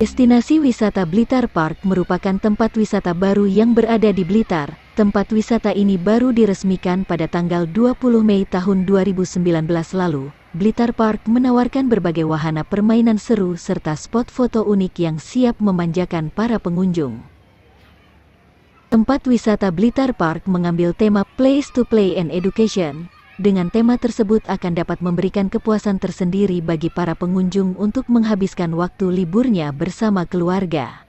Destinasi wisata Blitar Park merupakan tempat wisata baru yang berada di Blitar. Tempat wisata ini baru diresmikan pada tanggal 20 Mei tahun 2019 lalu. Blitar Park menawarkan berbagai wahana permainan seru serta spot foto unik yang siap memanjakan para pengunjung. Tempat wisata Blitar Park mengambil tema Place to Play and Education, dengan tema tersebut akan dapat memberikan kepuasan tersendiri bagi para pengunjung untuk menghabiskan waktu liburnya bersama keluarga.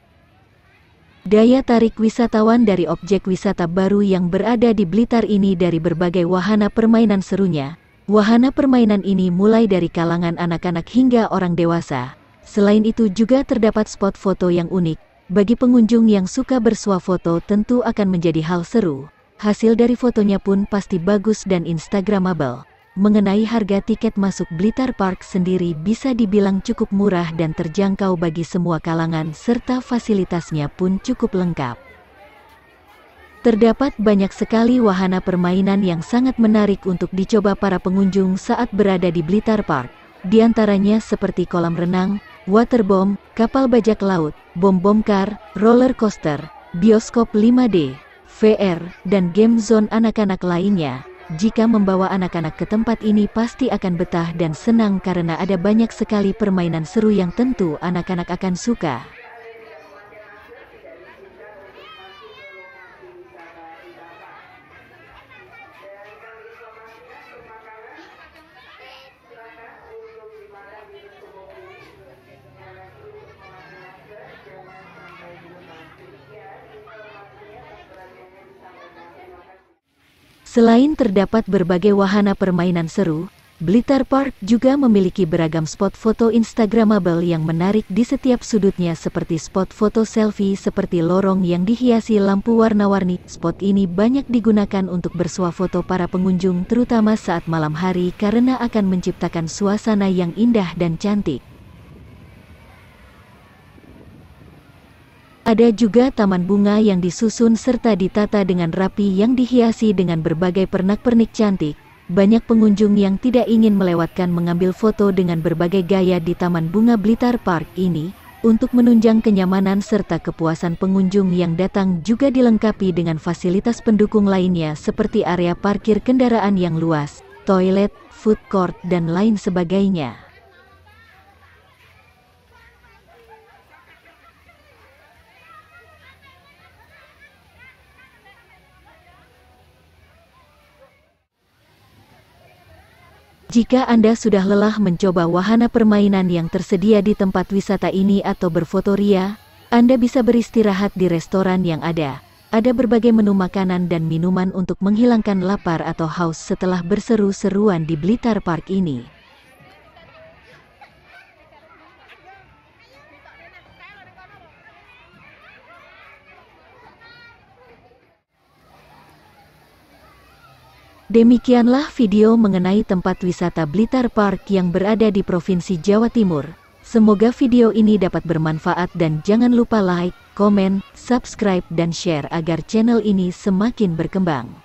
Daya tarik wisatawan dari objek wisata baru yang berada di Blitar ini dari berbagai wahana permainan serunya. Wahana permainan ini mulai dari kalangan anak-anak hingga orang dewasa. Selain itu juga terdapat spot foto yang unik. Bagi pengunjung yang suka bersuah foto tentu akan menjadi hal seru. Hasil dari fotonya pun pasti bagus dan instagramable. Mengenai harga tiket masuk Blitar Park sendiri bisa dibilang cukup murah dan terjangkau bagi semua kalangan serta fasilitasnya pun cukup lengkap. Terdapat banyak sekali wahana permainan yang sangat menarik untuk dicoba para pengunjung saat berada di Blitar Park. Di antaranya seperti kolam renang, waterbomb, kapal bajak laut, bom-bom kar, roller coaster, bioskop 5D, VR, dan game zone anak-anak lainnya. Jika membawa anak-anak ke tempat ini pasti akan betah dan senang karena ada banyak sekali permainan seru yang tentu anak-anak akan suka. Selain terdapat berbagai wahana permainan seru, Blitar Park juga memiliki beragam spot foto Instagramable yang menarik di setiap sudutnya seperti spot foto selfie seperti lorong yang dihiasi lampu warna-warni. Spot ini banyak digunakan untuk bersuah foto para pengunjung terutama saat malam hari karena akan menciptakan suasana yang indah dan cantik. Ada juga taman bunga yang disusun serta ditata dengan rapi yang dihiasi dengan berbagai pernak-pernik cantik. Banyak pengunjung yang tidak ingin melewatkan mengambil foto dengan berbagai gaya di Taman Bunga Blitar Park ini, untuk menunjang kenyamanan serta kepuasan pengunjung yang datang juga dilengkapi dengan fasilitas pendukung lainnya seperti area parkir kendaraan yang luas, toilet, food court, dan lain sebagainya. Jika Anda sudah lelah mencoba wahana permainan yang tersedia di tempat wisata ini atau berfoto ria, Anda bisa beristirahat di restoran yang ada. Ada berbagai menu makanan dan minuman untuk menghilangkan lapar atau haus setelah berseru-seruan di Blitar Park ini. Demikianlah video mengenai tempat wisata Blitar Park yang berada di Provinsi Jawa Timur. Semoga video ini dapat bermanfaat dan jangan lupa like, komen, subscribe, dan share agar channel ini semakin berkembang.